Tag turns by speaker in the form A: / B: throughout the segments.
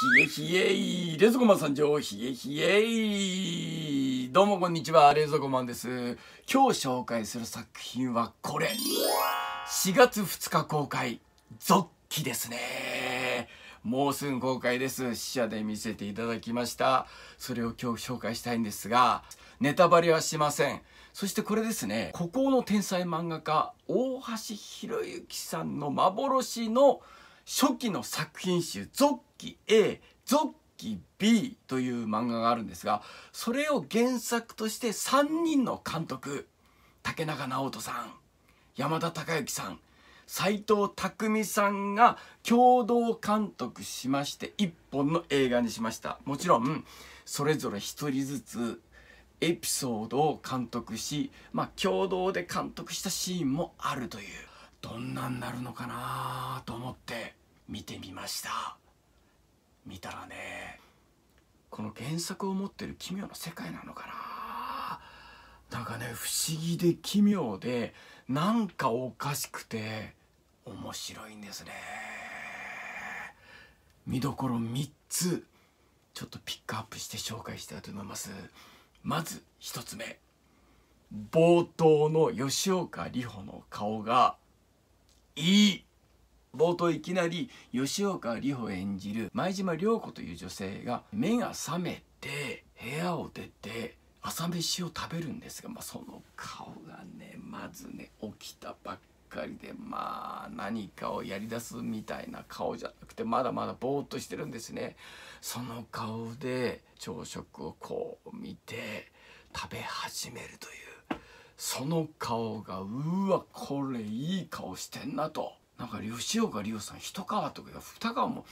A: ひえひえい冷蔵庫マン参上ひえひえいどうもこんにちは冷蔵庫マンです今日紹介する作品はこれ4月2日公開ゾッキですねもうすぐ公開です試写で見せていただきましたそれを今日紹介したいんですがネタバレはしませんそしてこれですね孤高の天才漫画家大橋博之さんの幻の初期の作品集「ゾッキ A ゾッキ B という漫画があるんですがそれを原作として3人の監督竹中直人さん山田孝之さん斎藤工さんが共同監督しまして1本の映画にしましたもちろんそれぞれ1人ずつエピソードを監督し、まあ、共同で監督したシーンもあるというどんなんなるのかなと思って見てみました。見たらねこの原作を持ってる奇妙な世界なのかななんかね不思議で奇妙でなんかおかしくて面白いんですね見どころ3つちょっとピックアップして紹介したいと思いますまず1つ目冒頭の吉岡里帆の顔がいい冒頭いきなり吉岡里帆演じる前島涼子という女性が目が覚めて部屋を出て朝飯を食べるんですが、まあ、その顔がねまずね起きたばっかりでまあ何かをやりだすみたいな顔じゃなくてまだまだぼーっとしてるんですね。その顔で朝食をこう見て食べ始めるというその顔がうわこれいい顔してんなと。なんか吉岡里夫さん一皮とか二皮も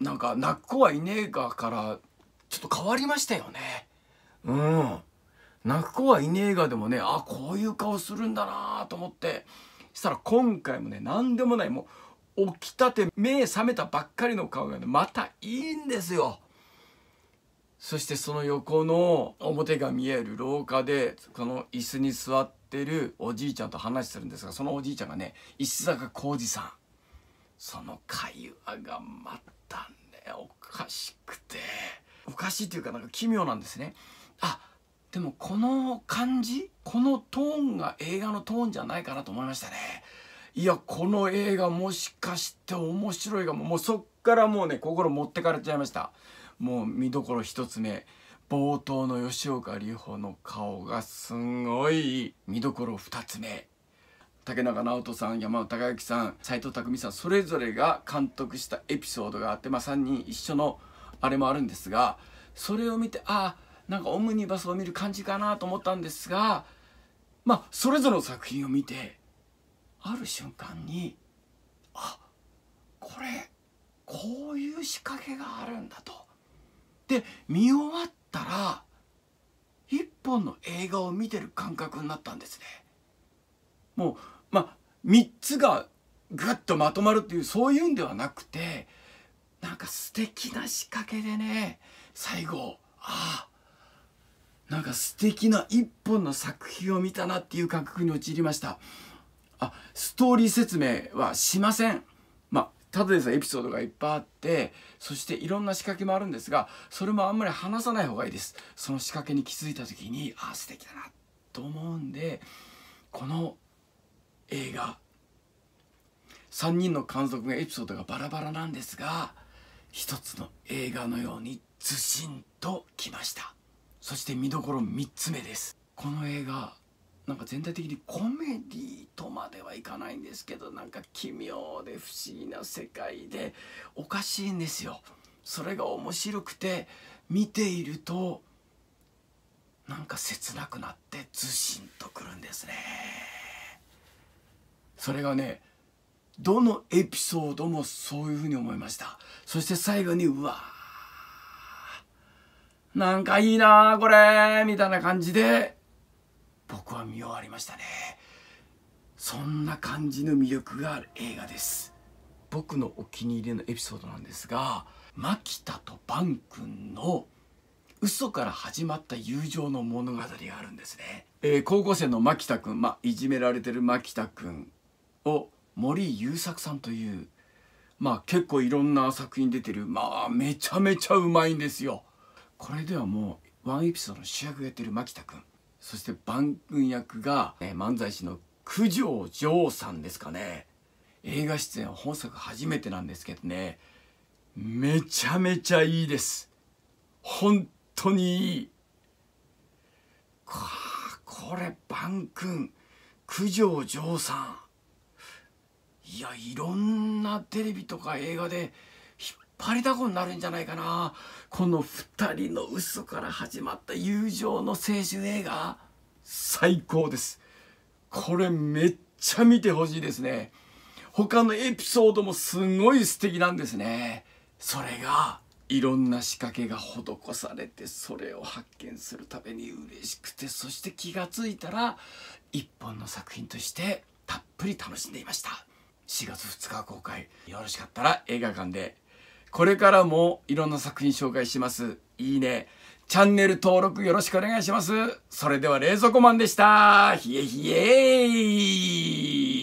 A: なんか泣く子はいねえがからちょっと変わりましたよねうん泣く子はいねえがでもねあこういう顔するんだなと思ってしたら今回もね何でもないもう起きたて目覚めたばっかりの顔がねまたいいんですよそしてその横の表が見える廊下でこの椅子に座ってるおじいちゃんと話するんですがそのおじいちゃんがね石坂浩二さんその会話がまたねおかしくておかしいというかなんか奇妙なんですねあでもこの感じこのトーンが映画のトーンじゃないかなと思いましたねいやこの映画もしかして面白いかも。もうそっからもうね心持ってかれちゃいましたもう見どころ一つ目冒頭の吉岡里帆の顔がすごい見どころ2つ目竹中直人さん山田孝之さん斎藤工さんそれぞれが監督したエピソードがあって、まあ、3人一緒のあれもあるんですがそれを見てあなんかオムニバスを見る感じかなと思ったんですがまあそれぞれの作品を見てある瞬間にあこれこういう仕掛けがあるんだとで見終わったら一本の映画を見てる感覚になったんですねもうまあ3つがグッとまとまるっていうそういうんではなくてなんか素敵な仕掛けでね最後ああなんか素敵な一本の作品を見たなっていう感覚に陥りましたあストーリー説明はしませんただでさエピソードがいっぱいあってそしていろんな仕掛けもあるんですがそれもあんまり話さない方がいいですその仕掛けに気づいた時にああ素敵だなと思うんでこの映画3人の監督がエピソードがバラバラなんですが一つの映画のようにずしんときましたそして見どころ3つ目ですこの映画なんか全体的にコメディとまではいかないんですけどなんか奇妙で不思議な世界でおかしいんですよ。それが面白くて見ているとなんか切なくなってずしんとくるんですね。それがねどのエピソードもそういうふうに思いましたそして最後にうわーなんかいいなーこれみたいな感じで僕は見終わりましたねそんな感じの魅力がある映画です僕のお気に入りのエピソードなんですが牧田とバン君の嘘から始まった友情の物語があるんですね、えー、高校生の牧田君、まいじめられてる牧田君を森優作さんというまあ結構いろんな作品出てるまあめちゃめちゃうまいんですよこれではもうワンエピソードの主役やってる牧田君そして番組役が、ね、漫才師の九条城さんですかね映画出演は本作初めてなんですけどねめちゃめちゃいいです本当にいいこれ番君九条城さんいやいろんなテレビとか映画でパリだこになるんじゃないかなこの2人の嘘から始まった友情の青春映画最高ですこれめっちゃ見てほしいですね他のエピソードもすごい素敵なんですねそれがいろんな仕掛けが施されてそれを発見するために嬉しくてそして気が付いたら一本の作品としてたっぷり楽しんでいました4月2日公開よろしかったら映画館でこれからもいろんな作品紹介します。いいね。チャンネル登録よろしくお願いします。それでは冷蔵庫マンでした。ひえひえ